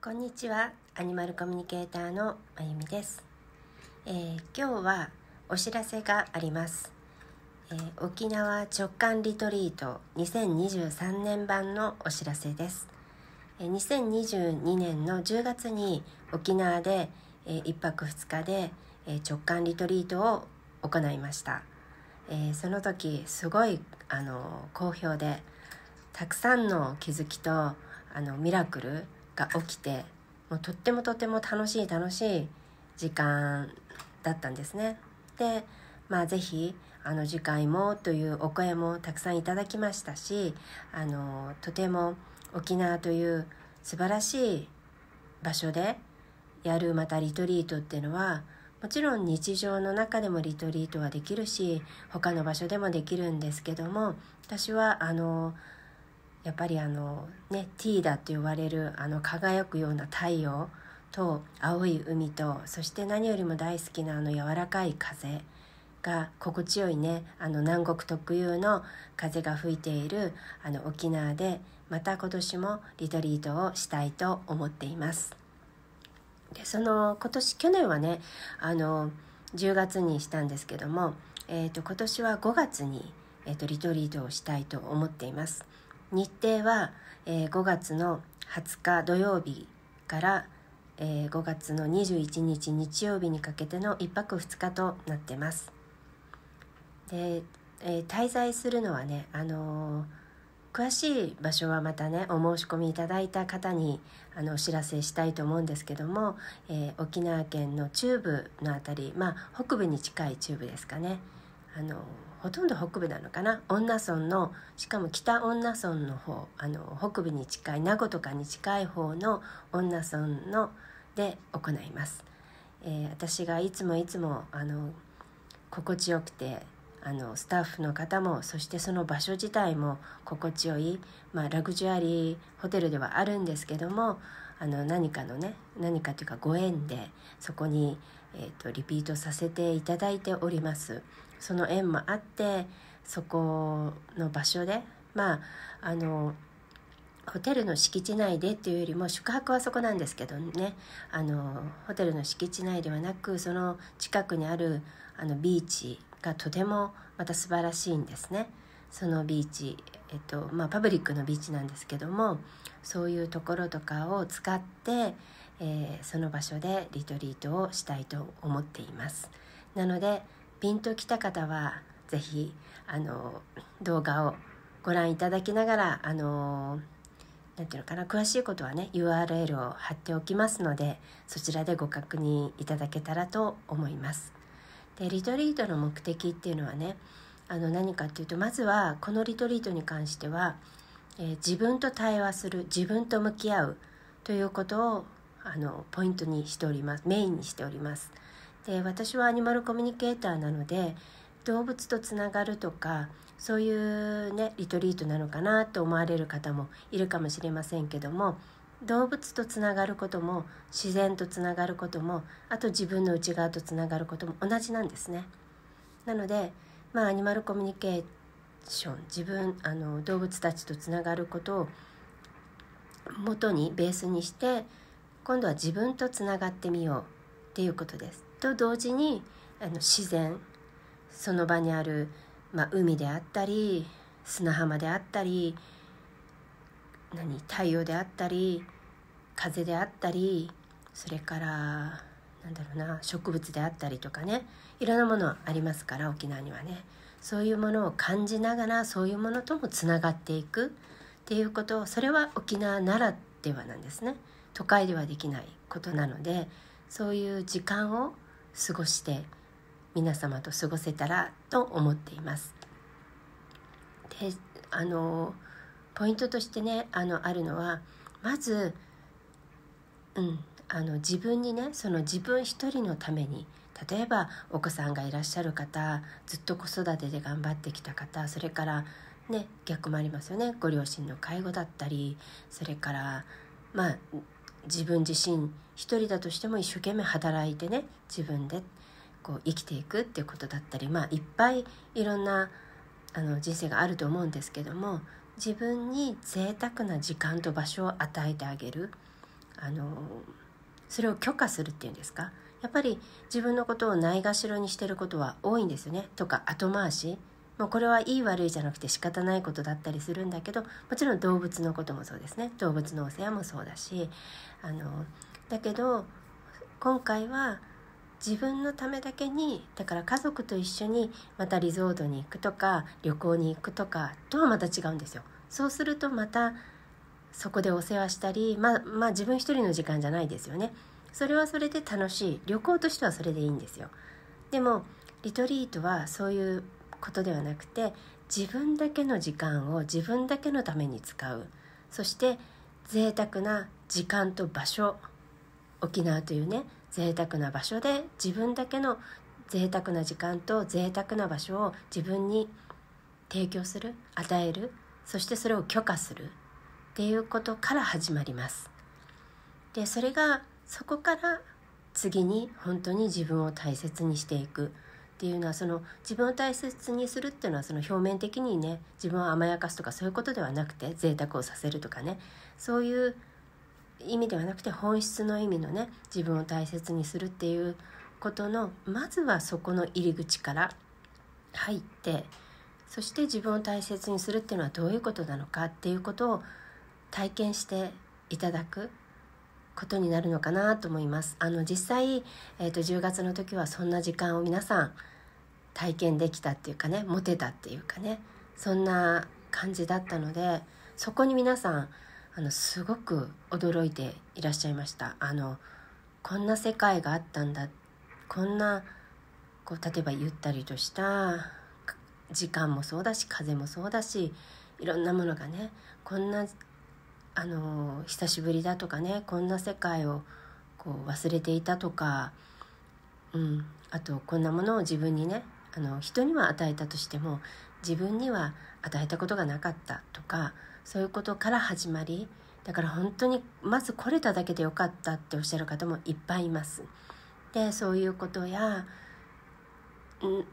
こんにちはアニマルコミュニケーターのまゆみです、えー、今日はお知らせがあります、えー、沖縄直感リトリート2023年版のお知らせです、えー、2022年の10月に沖縄で、えー、1泊2日で、えー、直感リトリートを行いました、えー、その時すごいあの好評でたくさんの気づきとあのミラクルが起きてもうとってもとっても楽しい楽しい時間だったんですね。でまあ是非あの次回もというお声もたくさんいただきましたしあのとても沖縄という素晴らしい場所でやるまたリトリートっていうのはもちろん日常の中でもリトリートはできるし他の場所でもできるんですけども私はあのやっぱりあのねティーダと呼ばれるあの輝くような太陽と青い海とそして何よりも大好きなあの柔らかい風が心地よいねあの南国特有の風が吹いているあの沖縄でまた今年もリトリートをしたいと思っています。でその今年去年はねあの10月にしたんですけども、えーと、今年は5月に、えーとリトリートをしたいと思っています。日程は、えー、5月の20日土曜日から、えー、5月の21日日曜日にかけての1泊2日となってます。で、えー、滞在するのはね、あのー、詳しい場所はまたねお申し込みいただいた方にあのお知らせしたいと思うんですけども、えー、沖縄県の中部の辺りまあ北部に近い中部ですかねあのほとんど北部なのかな恩納村のしかも北恩納村の方あの北部に近い名護とかに近い方の恩納村ので行います、えー、私がいつもいつもあの心地よくてあのスタッフの方もそしてその場所自体も心地よい、まあ、ラグジュアリーホテルではあるんですけどもあの何かのね何かというかご縁でそこに、えーと、とリピートさせていただいております。その縁もあってそこの場所でまああのホテルの敷地内でっていうよりも宿泊はそこなんですけどねあのホテルの敷地内ではなくその近くにあるあのビーチがとてもまた素晴らしいんですね。そのビーチ、えっとまあ、パブリックのビーチなんですけどもそういうところとかを使って、えー、その場所でリトリートをしたいと思っています。なのでピンときた方は是非あの動画をご覧いただきながらあの何て言うのかな詳しいことはね URL を貼っておきますのでそちらでご確認いただけたらと思います。でリトリートの目的っていうのはねあの何かっていうとまずはこのリトリートに関しては、えー、自分と対話する自分と向き合うということをあのポイントにしておりますメインにしております。で私はアニマルコミュニケーターなので動物とつながるとかそういうねリトリートなのかなと思われる方もいるかもしれませんけども動物とつながることも自然とつながることもあと自分の内側とつながることも同じなんですね。なので、まあ、アニマルコミュニケーション自分あの動物たちとつながることを元にベースにして今度は自分とつながってみようっていうことです。と同時にあの自然その場にある、まあ、海であったり砂浜であったり何太陽であったり風であったりそれからなんだろうな植物であったりとかねいろんなものありますから沖縄にはねそういうものを感じながらそういうものともつながっていくっていうことをそれは沖縄ならではなんですね都会ではできないことなのでそういう時間を過ごして皆様と過ごせたらと思っています。であのポイントとしてねあのあるのはまず、うん、あの自分にねその自分一人のために例えばお子さんがいらっしゃる方ずっと子育てで頑張ってきた方それからね逆もありますよねご両親の介護だったりそれからまあ自分自身一人だとしても一生懸命働いてね自分でこう生きていくっていうことだったり、まあ、いっぱいいろんなあの人生があると思うんですけども自分に贅沢な時間と場所を与えてあげるあのそれを許可するっていうんですかやっぱり自分のことをないがしろにしてることは多いんですよねとか後回しまあ、これはいい悪いじゃなくて仕方ないことだったりするんだけどもちろん動物のこともそうですね動物のお世話もそうだしあのだけど今回は自分のためだけにだから家族と一緒にまたリゾートに行くとか旅行に行くとかとはまた違うんですよ。そうするとまたそこでお世話したりままあ自分一人の時間じゃないですよね。それはそれで楽しい旅行としてはそれでいいんですよ。でもリトリートはそういうことではなくて自分だけの時間を自分だけのために使うそして贅沢な時間と場所沖縄というね贅沢な場所で自分だけの贅沢な時間と贅沢な場所を自分に提供する与えるそしてそれを許可するっていうことから始まりますでそれがそこから次に本当に自分を大切にしていくっていうのはその自分を大切にするっていうのはその表面的にね自分を甘やかすとかそういうことではなくて贅沢をさせるとかねそういう意味ではなくて本質の意味のね自分を大切にするっていうことのまずはそこの入り口から入ってそして自分を大切にするっていうのはどういうことなのかっていうことを体験していただくことになるのかなと思います。あの実際、えー、と10月の時はそんな時間を皆さん体験できたっていうかね持てたっていうかねそんな感じだったのでそこに皆さんあのすごく驚いていらっしゃいました。あのこんな世界があったんだこんなこう例えばゆったりとした時間もそうだし風もそうだしいろんなものがねこんなあの久しぶりだとかねこんな世界をこう忘れていたとか、うん、あとこんなものを自分にねあの人には与えたとしても自分には与えたことがなかったとかそういうことから始まりだから本当にまず来れただけでよかったっておっしゃる方もいっぱいいます。でそういうことや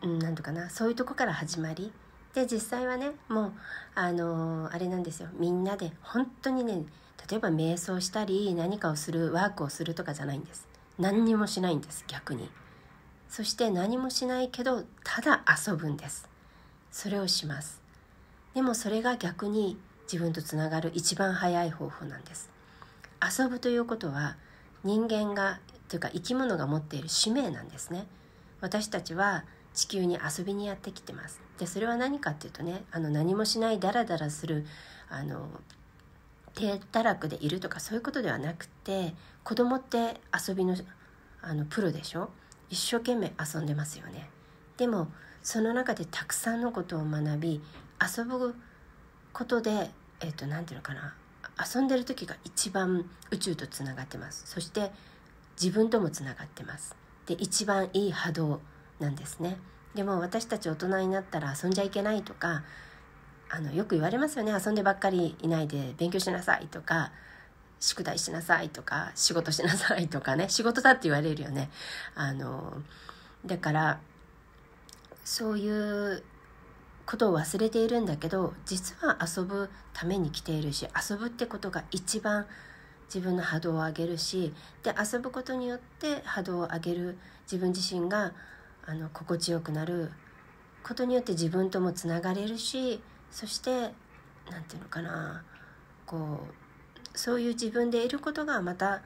んとかなそういうとこから始まりで実際はねもうあのー、あれなんですよみんなで本当にね例えば瞑想したり何かをするワークをするとかじゃないんです何にもしないんです逆にそして何もしないけどただ遊ぶんですそれをしますでもそれが逆に自分とつながる一番早い方法なんです遊ぶということは人間がというか生き物が持っている使命なんですね私たちは地球に遊びにやってきてます。でそれは何かっていうとねあの何もしないダラダラするあの低たらくでいるとかそういうことではなくて子供って遊びのあのプロでしょ一生懸命遊んでますよね。でもその中でたくさんのことを学び遊ぶことでえっ、ー、と何て言うのかな遊んでる時が一番宇宙とつながってますそして自分ともつながってますで一番いい波動なんですね。でも私たち大人になったら遊んじゃいけないとかあのよく言われますよね遊んでばっかりいないで勉強しなさいとか宿題しなさいとか仕事しなさいとかね仕事だって言われるよね。あのだからそういうことを忘れているんだけど実は遊ぶために来ているし遊ぶってことが一番自分の波動を上げるしで遊ぶことによって波動を上げる自分自身があの心地よくなることによって自分ともつながれるしそして何て言うのかなこうそういう自分でいることがまた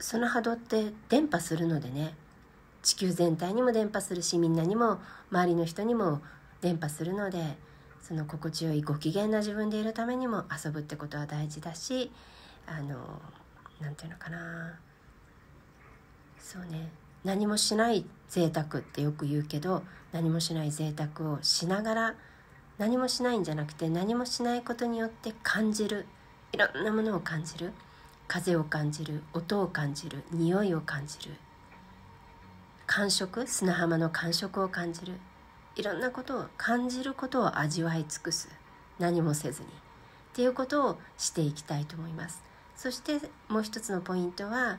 その波動って伝播するのでね地球全体にも伝播するしみんなにも周りの人にも伝播するのでその心地よいご機嫌な自分でいるためにも遊ぶってことは大事だしあの何て言うのかなそうね何もしない贅沢ってよく言うけど何もしない贅沢をしながら何もしないんじゃなくて何もしないことによって感じるいろんなものを感じる風を感じる音を感じる匂いを感じる感触砂浜の感触を感じるいろんなことを感じることを味わい尽くす何もせずにっていうことをしていきたいと思いますそしてもう一つのポイントは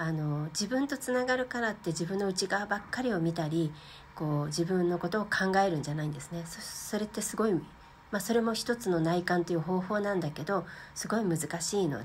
あの自分とつながるからって自分の内側ばっかりを見たりこう自分のことを考えるんじゃないんですねそれってすごい、まあ、それも一つの内観という方法なんだけどすごい難しいので